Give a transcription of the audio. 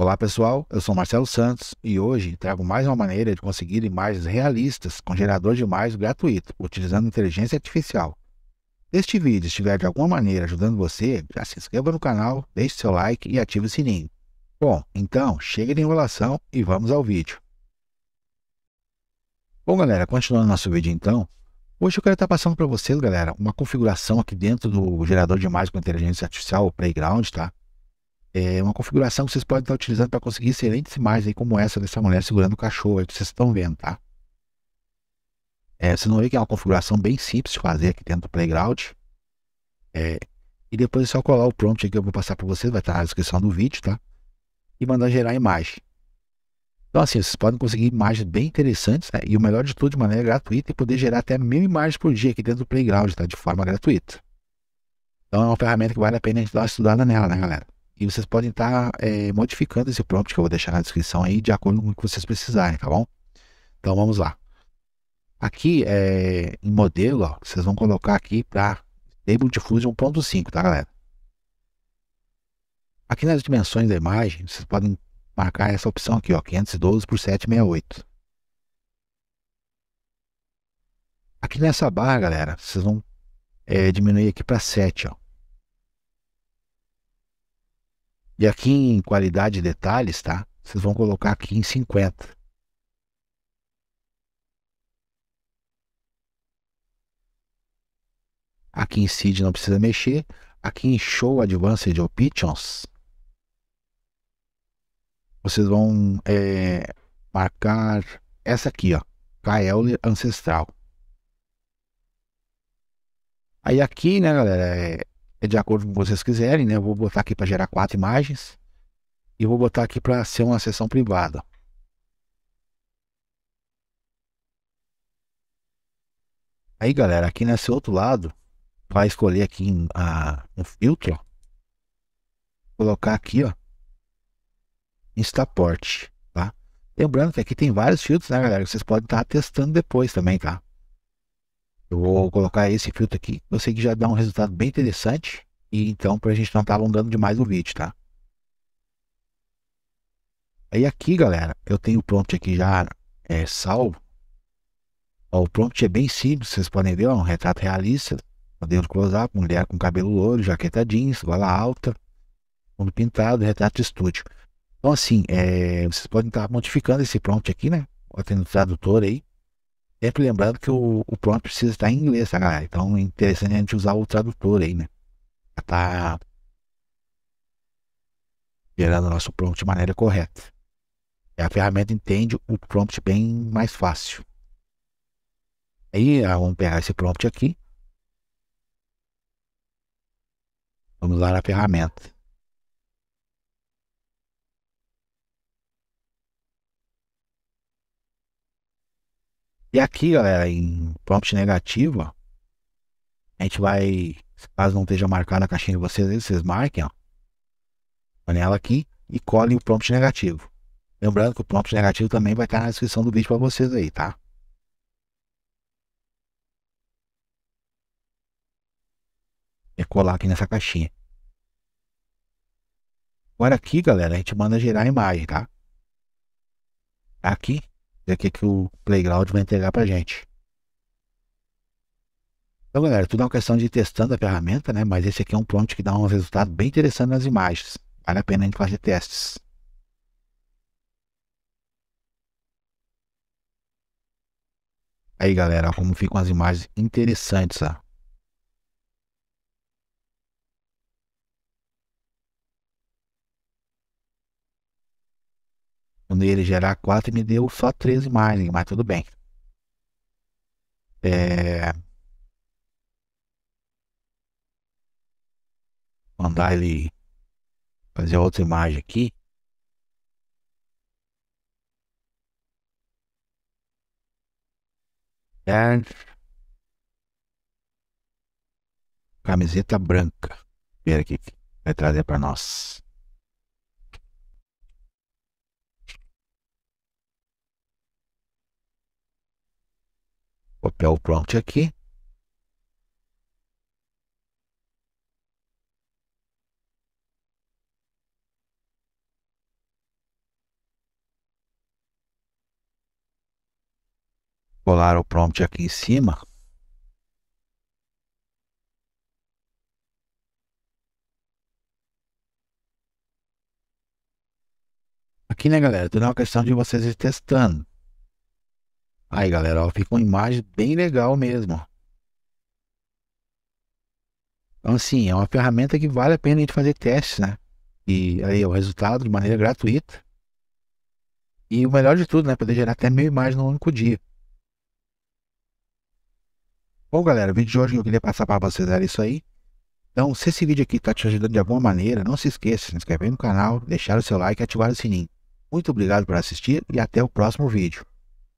Olá pessoal, eu sou Marcelo Santos e hoje trago mais uma maneira de conseguir imagens realistas com gerador de imagens gratuito, utilizando inteligência artificial. Se este vídeo estiver de alguma maneira ajudando você, já se inscreva no canal, deixe seu like e ative o sininho. Bom, então chega de enrolação e vamos ao vídeo. Bom galera, continuando nosso vídeo então, hoje eu quero estar passando para vocês galera uma configuração aqui dentro do gerador de imagens com inteligência artificial, o Playground, tá? É uma configuração que vocês podem estar utilizando para conseguir excelentes imagens aí como essa dessa mulher segurando o cachorro aí que vocês estão vendo, tá? É, vocês vão ver que é uma configuração bem simples de fazer aqui dentro do Playground. É, e depois é só colar o prompt aqui que eu vou passar para vocês, vai estar na descrição do vídeo, tá? E mandar gerar a imagem. Então assim, vocês podem conseguir imagens bem interessantes, né? E o melhor de tudo, de maneira gratuita, e é poder gerar até mil imagens por dia aqui dentro do Playground, tá? De forma gratuita. Então é uma ferramenta que vale a pena a gente dar uma estudada nela, né, galera? E vocês podem tá, estar eh, é, modificando esse prompt que eu vou deixar na descrição aí, de acordo com o que vocês precisarem, tá bom? Então vamos lá. Aqui é, em modelo, ó, vocês vão colocar aqui para Stable Diffusion 1.5, tá galera? Aqui nas dimensões da imagem, vocês podem marcar essa opção aqui, ó, 512 por 768. Aqui nessa barra, galera, vocês vão é, diminuir aqui para 7, ó. E aqui em qualidade e detalhes, tá? Vocês vão colocar aqui em 50. Aqui em seed não precisa mexer. Aqui em show advanced options, vocês vão é, marcar essa aqui, ó, Kael Ancestral. Aí aqui, né, galera, é é de acordo com vocês quiserem, né? Eu vou botar aqui para gerar quatro imagens e vou botar aqui para ser uma sessão privada. Aí, galera, aqui nesse outro lado, vai escolher aqui em, a, um filtro, colocar aqui, ó, Instaport, tá? Lembrando que aqui tem vários filtros, né, galera? Vocês podem estar tá testando depois também, tá? Eu vou colocar esse filtro aqui. Eu sei que já dá um resultado bem interessante. E então, para a gente não estar tá alongando demais o vídeo, tá? Aí aqui, galera, eu tenho o prompt aqui já é, salvo. Ó, o prompt é bem simples, vocês podem ver, ó, um retrato realista, modelo close-up, mulher com cabelo louro, jaqueta jeans, gola alta, fundo pintado, retrato estúdio. Então assim, é, vocês podem estar tá modificando esse prompt aqui, né? Botando no tradutor aí, Sempre lembrando que o, o prompt precisa estar em inglês, tá, galera? Então é interessante a gente usar o tradutor aí, né? Tá gerando o nosso prompt de maneira correta. E a ferramenta entende o prompt bem mais fácil. Aí ah, vamos pegar esse prompt aqui. Vamos lá na ferramenta. E aqui, galera, em prompt negativo, ó, a gente vai, caso não esteja marcado na caixinha de vocês, vocês marquem, ó, panela aqui e colhem o prompt negativo. Lembrando que o prompt negativo também vai estar na descrição do vídeo para vocês aí, tá? É colar aqui nessa caixinha. Agora aqui, galera, a gente manda gerar a imagem, tá? Aqui, ver o que, que o Playground vai entregar pra gente. Então, galera, tudo é uma questão de ir testando a ferramenta, né? Mas esse aqui é um prompt que dá um resultado bem interessante nas imagens. Vale a pena a gente fazer testes. Aí, galera, como ficam as imagens interessantes, ó. Quando ele gerar 4, me deu só três imagens, mas tudo bem. É... Mandar ele fazer outra imagem aqui. É... Camiseta branca. Espera aqui, vai trazer para nós. copiar o prompt aqui. Colar o prompt aqui em cima. Aqui, né, galera? Tudo é uma questão de vocês ir testando. Aí, galera, ó, fica uma imagem bem legal mesmo. Então, assim, é uma ferramenta que vale a pena a gente fazer testes, né? E aí, o resultado de maneira gratuita. E o melhor de tudo, né? Poder gerar até mil imagens num único dia. Bom, galera, o vídeo de hoje que eu queria passar para vocês era isso aí. Então, se esse vídeo aqui está te ajudando de alguma maneira, não se esqueça de se inscrever no canal, deixar o seu like e ativar o sininho. Muito obrigado por assistir e até o próximo vídeo.